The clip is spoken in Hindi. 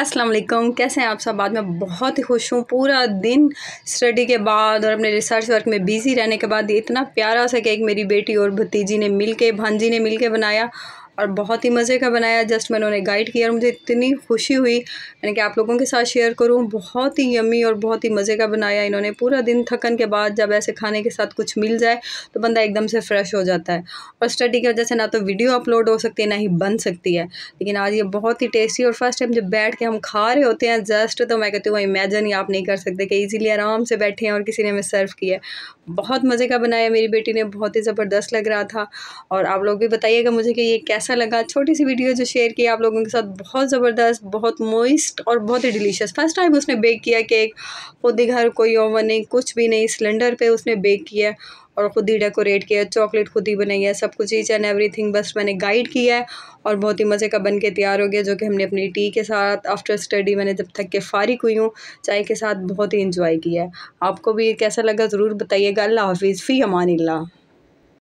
अस्सलाम वालेकुम कैसे हैं आप सब बाद में बहुत ही खुश हूँ पूरा दिन स्टडी के बाद और अपने रिसर्च वर्क में बिज़ी रहने के बाद इतना प्यारा सा केक मेरी बेटी और भतीजी ने मिल के भांजी ने मिल के बनाया और बहुत ही मज़े का बनाया जस्ट मैंने उन्हें गाइड किया और मुझे इतनी खुशी हुई यानी कि आप लोगों के साथ शेयर करूं बहुत ही यमी और बहुत ही मज़े का बनाया इन्होंने पूरा दिन थकन के बाद जब ऐसे खाने के साथ कुछ मिल जाए तो बंदा एकदम से फ्रेश हो जाता है और स्टडी की वजह से ना तो वीडियो अपलोड हो सकती है ना ही बन सकती है लेकिन आज ये बहुत ही टेस्टी और फर्स्ट टाइम जब बैठ के हम खा रहे होते हैं जस्ट तो मैं कहती हूँ इमेजन ही आप नहीं कर सकते कि ईजिली आराम से बैठे हैं और किसी ने हमें सर्व किया बहुत मज़े का बनाया मेरी बेटी ने बहुत ही ज़बरदस्त लग रहा था और आप लोग भी बताइएगा मुझे कि ये कैसे कैसा लगा छोटी सी वीडियो जो शेयर की आप लोगों के साथ बहुत ज़बरदस्त बहुत मोइस्ट और बहुत ही डिलीशियस फर्स्ट टाइम उसने बेक किया केक खुद ही घर कोई ओवन नहीं कुछ भी नहीं सिलेंडर पे उसने बेक किया और ख़ुद ही डेकोरेट किया चॉकलेट खुद ही बनाई है सब कुछ ईच एंड थिंग बस मैंने गाइड किया है और बहुत ही मज़े का बन के तैयार हो गया जो कि हमने अपनी टी के साथ आफ्टर स्टडी मैंने जब तक के फारिक हुई हूँ चाय के साथ बहुत ही इन्जॉय किया है आपको भी कैसा लगा ज़रूर बताइएगा अल्लाह हाफिज़ फ़ी अमान